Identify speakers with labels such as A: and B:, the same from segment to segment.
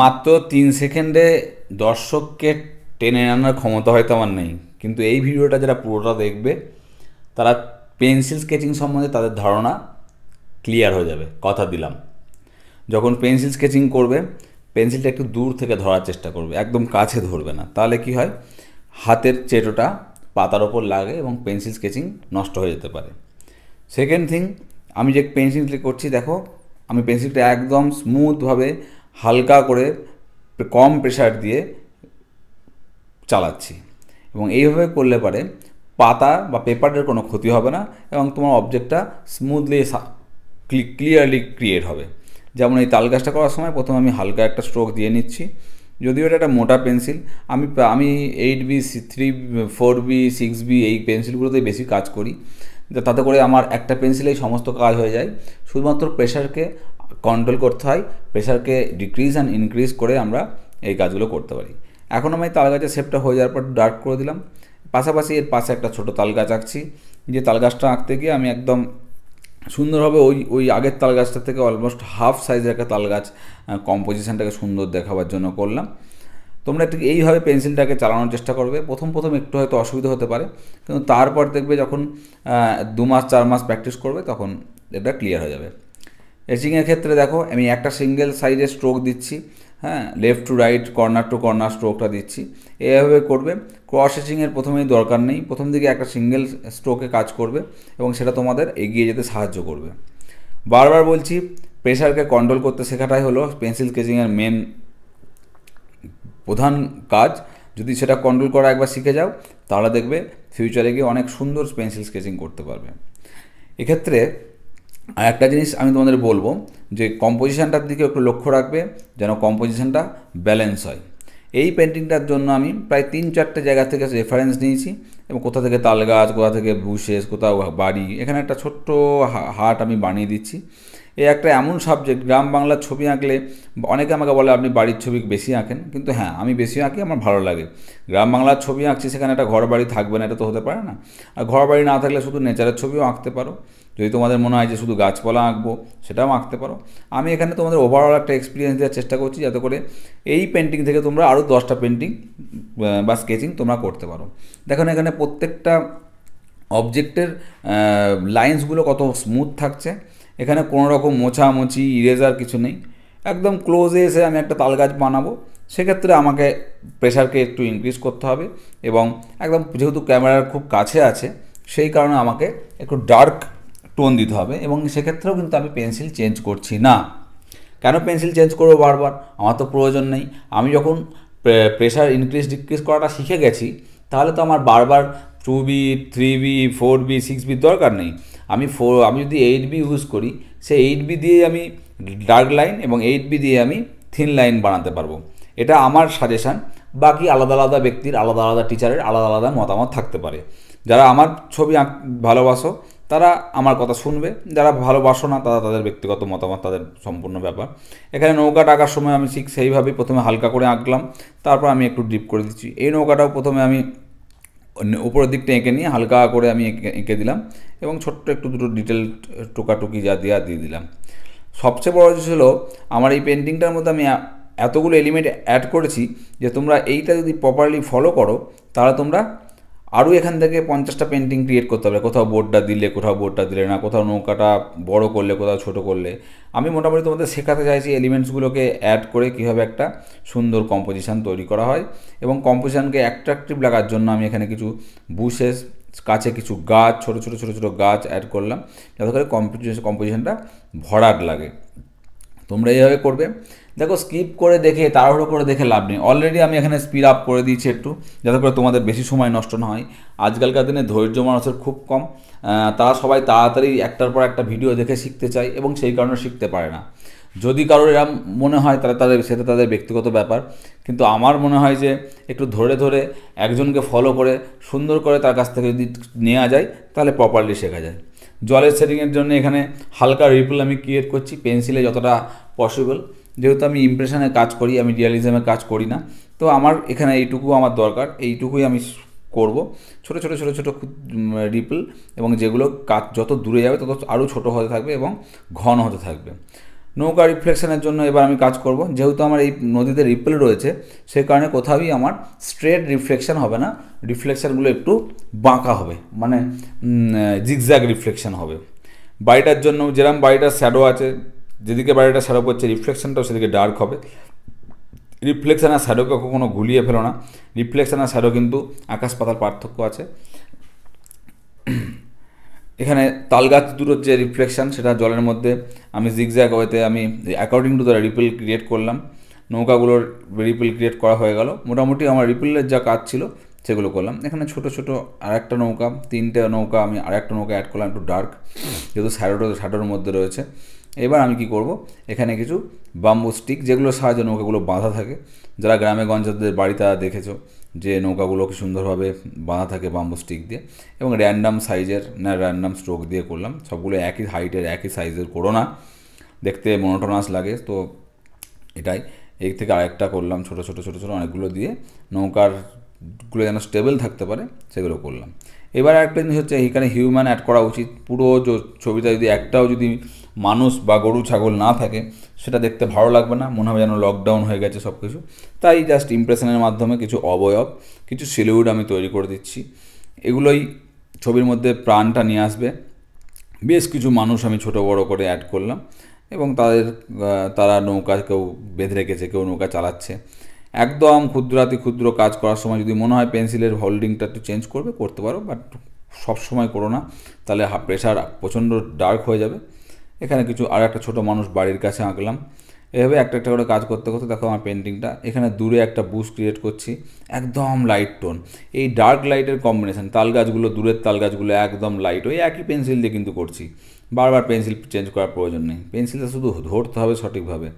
A: মাত্র তিন সেকেন্ডে দর্শককে টেনে আনার ক্ষমতা হয়তো আমার নেই কিন্তু এই ভিডিওটা যারা পুরোটা দেখবে তারা পেন্সিল স্কেচিং সম্বন্ধে তাদের ধারণা ক্লিয়ার হয়ে যাবে কথা দিলাম যখন পেন্সিল স্কেচিং করবে পেন্সিলটা একটু দূর থেকে ধরার চেষ্টা করবে একদম কাছে ধরবে না তাহলে কি হয় হাতের চেটোটা পাতার ওপর লাগে এবং পেন্সিল স্কেচিং নষ্ট হয়ে যেতে পারে সেকেন্ড থিং আমি যে পেন্সিল করছি দেখো আমি পেন্সিলটা একদম স্মুথভাবে হালকা করে কম প্রেশার দিয়ে চালাচ্ছি এবং এইভাবে করলে পারে পাতা বা পেপারের কোনো ক্ষতি হবে না এবং তোমার অবজেক্টটা স্মুথলি ক্লিয়ারলি ক্রিয়েট হবে যেমন এই তাল গাছটা করার সময় প্রথমে আমি হালকা একটা স্ট্রোক দিয়ে নিচ্ছি যদিও এটা একটা মোটা পেন্সিল আমি আমি eight B three four B six B এই পেন্সিলগুলোতেই বেশি কাজ করি তাতে করে আমার একটা পেন্সিলেই সমস্ত কাজ হয়ে যায় শুধুমাত্র প্রেশারকে কন্ট্রোল করতে হয় প্রেশারকে ডিক্রিজ অ্যান্ড ইনক্রিজ করে আমরা এই কাজগুলো করতে পারি এখন আমি তাল গাছের শেপটা হয়ে যাওয়ার পর ডার্ক করে দিলাম পাশাপাশি এর পাশে একটা ছোট তাল গাছ আঁকছি যে তাল গাছটা আঁকতে গিয়ে আমি একদম সুন্দরভাবে ওই ওই আগের তাল গাছটা থেকে অলমোস্ট হাফ সাইজের একটা তাল গাছ কম্পোজিশানটাকে সুন্দর দেখাবার জন্য করলাম তোমরা একটু এইভাবে পেন্সিলটাকে চালানোর চেষ্টা করবে প্রথম প্রথম একটু হয়তো অসুবিধা হতে পারে কিন্তু তারপর দেখবে যখন দু মাস চার মাস প্র্যাকটিস করবে তখন এটা ক্লিয়ার হয়ে যাবে এচিংয়ের ক্ষেত্রে দেখো আমি একটা সিঙ্গেল সাইডে স্ট্রোক দিচ্ছি হ্যাঁ left to right corner to corner স্ট্রোকটা দিচ্ছি এভাবে করবে ক্রস এচিংয়ের প্রথমেই দরকার নেই প্রথম দিকে একটা সিঙ্গেল স্ট্রোকে কাজ করবে এবং সেটা তোমাদের এগিয়ে যেতে সাহায্য করবে বারবার বলছি প্রেশারকে কন্ট্রোল করতে শেখাটাই হলো পেন্সিল স্কেচিংয়ের মেন প্রধান কাজ যদি সেটা কন্ট্রোল করা একবার শিখে যাও তাহলে দেখবে ফিউচারে গিয়ে অনেক সুন্দর পেন্সিল স্কেচিং করতে পারবে এক্ষেত্রে আর একটা জিনিস আমি তোমাদের বলবো যে কম্পোজিশানটার দিকে একটু লক্ষ্য রাখবে যেন কম্পোজিশানটা ব্যালেন্স হয় এই পেন্টিংটার জন্য আমি প্রায় তিন চারটে জায়গা থেকে রেফারেন্স নিয়েছি এবং কোথা থেকে তাল গাছ কোথা থেকে বুশেস কোথাও বাড়ি এখানে একটা ছোট্ট হাট আমি বানিয়ে দিচ্ছি এই একটা এমন সাবজেক্ট গ্রাম বাংলার ছবি আঁকলে অনেকে আমাকে বলে আপনি বাড়ির ছবি বেশি আঁকেন কিন্তু হ্যাঁ আমি বেশি আঁকি আমার ভালো লাগে গ্রাম বাংলার ছবি আঁকছি সেখানে একটা ঘর বাড়ি থাকবে না এটা তো হতে পারে না আর ঘর বাড়ি না থাকলে শুধু নেচারের ছবিও আঁকতে পারো যদি তোমাদের মনে হয় যে শুধু গাছপালা আঁকবো সেটাও আঁকতে পারো আমি এখানে তোমাদের ওভারঅল একটা এক্সপিরিয়েন্স দেওয়ার চেষ্টা করছি যাতে করে এই পেন্টিং থেকে তোমরা আরও দশটা পেন্টিং বা স্কেচিং তোমরা করতে পারো দেখো এখানে প্রত্যেকটা অবজেক্টের লাইন্সগুলো কত স্মুথ থাকছে এখানে কোনো রকম মোছামুছি ইরেজার কিছু নেই একদম ক্লোজে এসে আমি একটা তাল গাছ বানাবো সেক্ষেত্রে আমাকে প্রেশারকে একটু ইনক্রিজ করতে হবে এবং একদম যেহেতু ক্যামেরার খুব কাছে আছে সেই কারণে আমাকে একটু ডার্ক টোন দিতে হবে এবং সেক্ষেত্রেও কিন্তু আমি পেন্সিল চেঞ্জ করছি না কেন পেন্সিল চেঞ্জ করবো বারবার আমার তো প্রয়োজন নেই আমি যখন প্রেশার ইনক্রিজ ডিক্রিজ করাটা শিখে গেছি তাহলে তো আমার বারবার two B three B four B six B দরকার নেই আমি ফোর আমি যদি এইট বি ইউজ করি সেই এইট বি দিয়ে আমি ডার্ক লাইন এবং এইট বি দিয়ে আমি থিন লাইন বানাতে পারবো এটা আমার সাজেশান বাকি আলাদা আলাদা ব্যক্তির আলাদা আলাদা টিচারের আলাদা আলাদা মতামত থাকতে পারে যারা আমার ছবি আঁক ভালোবাসো তারা আমার কথা শুনবে যারা ভালোবাসো না তারা তাদের ব্যক্তিগত মতামত তাদের সম্পূর্ণ ব্যাপার এখানে নৌকা আঁকার সময় আমি ঠিক সেইভাবেই প্রথমে হালকা করে আঁকলাম তারপর আমি একটু ডিপ করে দিচ্ছি এই নৌকাটাও প্রথমে আমি উপরের দিকটা এঁকে নিয়ে হালকা করে আমি এঁকে দিলাম এবং ছোট্ট একটু দুটো ডিটেল টোকাটুকি যা দেওয়া দিয়ে দিলাম সবচেয়ে বড় যে ছিল আমার এই পেন্টিংটার মধ্যে আমি এতগুলো এলিমেন্ট অ্যাড করেছি যে তোমরা এইটা যদি প্রপারলি ফলো করো তাহলে তোমরা আরও এখান থেকে পঞ্চাশটা পেন্টিং ক্রিয়েট করতে হবে কোথাও বোর্ডটা দিলে কোথাও বোর্ডটা দিলে না কোথাও নৌকাটা বড় করলে কোথাও ছোট করলে আমি মোটামুটি তোমাদের শেখাতে চাইছি এলিমেন্টসগুলোকে অ্যাড করে কীভাবে একটা সুন্দর কম্পোজিশান তৈরি করা হয় এবং কম্পোজিশানকে অ্যাট্রাকটিভ লাগার জন্য আমি এখানে কিছু বুশেস কাছে কিছু গাছ ছোট ছোট ছোট ছোট গাছ অ্যাড করলাম যাতে করে কম্পোজিশন কম্পোজিশানটা ভরাট লাগে তোমরা এইভাবে করবে দেখো স্কিপ করে দেখে তাড়াহুড়ো করে দেখে লাভ নেই অলরেডি আমি এখানে স্পিড আপ করে দিয়েছি একটু যাতে করে তোমাদের বেশি সময় নষ্ট না হয় আজকালকার দিনে ধৈর্য মানুষের খুব কম তারা সবাই তাড়াতাড়ি একটার পর একটা ভিডিও দেখে শিখতে চায় এবং সেই কারণে শিখতে পারে না যদি কারোর এরম মনে হয় তাহলে তাদের সেটা তাদের ব্যক্তিগত ব্যাপার কিন্তু আমার মনে হয় যে একটু ধরে ধরে একজনকে ফলো করে সুন্দর করে তার কাছ থেকে যদি নেওয়া যায় তাহলে প্রপারলি শেখা যায় জলের সেটিংয়ের জন্য এখানে হালকা রিপল আমি ক্রিয়েট করছি পেন্সিলে যতটা পসিবল যেহেতু আমি ইমপ্রেশনে কাজ করি আমি রিয়ালিজমে কাজ করি না তো আমার এখানে এইটুকু আমার দরকার এইটুকুই আমি করব ছোট ছোট ছোট ছোট রিপল এবং যেগুলো কাজ যত দূরে যাবে তত আরও ছোট হতে থাকবে এবং ঘন হতে থাকবে নৌকা রিফ্লেকশনের জন্য এবার আমি কাজ করব যেহেতু আমার এই নদীতে রিপেল রয়েছে সে কারণে কোথাওই আমার স্ট্রেট রিফ্লেকশন হবে না রিফ্লেকশানগুলো একটু বাঁকা হবে মানে জিগজ্যাগ রিফ্লেকশন হবে বাড়িটার জন্য যেরকম বাড়িটার শ্যাডো আছে যেদিকে বাড়িটা শ্যাডো করছে রিফ্লেকশনটাও সেদিকে ডার্ক হবে রিফ্লেকশান আর শ্যাডোকে কখনো গুলিয়ে ফেলো না রিফ্লেকশান আর শ্যাডো কিন্তু আকাশ পাতার পার্থক্য আছে এখানে তালগাছ দুটোর যে রিফ্লেকশান সেটা জলের মধ্যে আমি জিগজ্যাগ ওয়েতে আমি according to the ripple create করলাম নৌকাগুলোর রিপেল ক্রিয়েট করা হয়ে গেল মোটামুটি আমার রিপেলের যা কাজ ছিল সেগুলো করলাম এখানে ছোট ছোট আরেকটা নৌকা তিনটে নৌকা আমি আরেকটা নৌকা অ্যাড করলাম একটু ডার্ক যেহেতু শ্যাডোটা শ্যাডোর মধ্যে রয়েছে এবার আমি কি করব এখানে কিছু বাম্বু স্টিক যেগুলো সাহায্যে নৌকাগুলো বাঁধা থাকে যারা গ্রামে গঞ্জাদের তারা দেখেছো যে নৌকাগুলো কি সুন্দরভাবে বাঁধা থাকে বাম্বু স্টিক দিয়ে এবং র্যান্ডাম সাইজের না র্যান্ডাম স্ট্রোক দিয়ে করলাম সবগুলো একই হাইটের একই সাইজের করো না দেখতে মনোটোনাস লাগে তো এটাই এর থেকে আরেকটা করলাম ছোটো ছোটো ছোটো ছোটো অনেকগুলো দিয়ে নৌকার গুলো যেন স্টেবল থাকতে পারে সেগুলো করলাম এবার একটা জিনিস হচ্ছে এখানে হিউম্যান অ্যাড করা উচিত পুরো ছবিটা যদি একটাও যদি মানুষ বা গরু ছাগল না থাকে সেটা দেখতে ভালো লাগবে না মনে হবে যেন লকডাউন হয়ে গেছে সব কিছু তাই জাস্ট ইমপ্রেশনের মাধ্যমে কিছু অবয়ব কিছু সিলিউড আমি তৈরি করে দিচ্ছি এগুলোই ছবির মধ্যে প্রাণটা নিয়ে আসবে বেশ কিছু মানুষ আমি ছোট বড় করে অ্যাড করলাম এবং তাদের তারা নৌকা কেউ বেঁধে রেখেছে কেউ নৌকা চালাচ্ছে একদম ক্ষুদ্রাতি ক্ষুদ্র কাজ করার সময় যদি মনে হয় পেন্সিলের হোল্ডিংটা একটু চেঞ্জ করবে করতে পারো বাট সবসময় করো না তাহলে প্রেশার প্রচণ্ড ডার্ক হয়ে যাবে এখানে কিছু আর একটা ছোটো মানুষ বাড়ির কাছে আঁকলাম এভাবে একটা একটা করে কাজ করতে করতে দেখো আমার পেন্টিংটা এখানে দূরে একটা বুস ক্রিয়েট করছি একদম লাইট টোন এই ডার্ক লাইটের কম্বিনেশান তাল গাছগুলো দূরের তাল গাছগুলো একদম লাইট ওই একই পেন্সিল দিয়ে কিন্তু করছি বারবার পেন্সিল চেঞ্জ করার প্রয়োজন নেই পেন্সিলটা শুধু ধরতে হবে সঠিকভাবে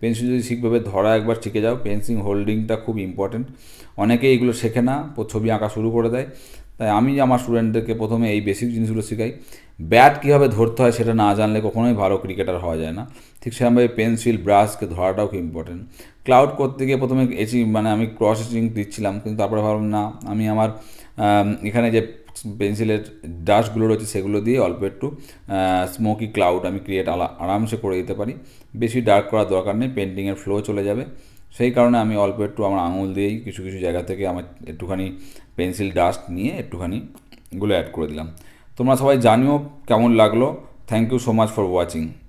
A: পেন্সিল যদি ঠিকভাবে ধরা একবার শিখে যাও পেন্সিল হোল্ডিংটা খুব ইম্পর্টেন্ট অনেকে এগুলো শেখে না ছবি আঁকা শুরু করে দেয় তাই আমি আমার স্টুডেন্টদেরকে প্রথমে এই বেসিক জিনিসগুলো শেখাই ব্যাট কীভাবে ধরতে হয় সেটা না জানলে কখনোই ভালো ক্রিকেটার হওয়া যায় না ঠিক সেরকমভাবে পেন্সিল ব্রাশকে ধরাটাও খুব ইম্পর্টেন্ট ক্লাউড করতে গিয়ে প্রথমে এসি মানে আমি ক্রস এচিং দিচ্ছিলাম কিন্তু তারপরে ভাবলাম না আমি আমার এখানে যে পেন্সিলের ডাস্টগুলো রয়েছে সেগুলো দিয়ে অল্প একটু স্মোকি ক্লাউড আমি ক্রিয়েট আরামসে করে দিতে পারি বেশি ডার্ক করার দরকার নেই পেন্টিংয়ের ফ্লো চলে যাবে সেই কারণে আমি অল্প একটু আমার আঙুল দিয়েই কিছু কিছু জায়গা থেকে আমার একটুখানি পেন্সিল ডাস্ট নিয়ে একটুখানি গুলো অ্যাড করে দিলাম তোমরা সবাই জানিও কেমন লাগলো thank you so much for watching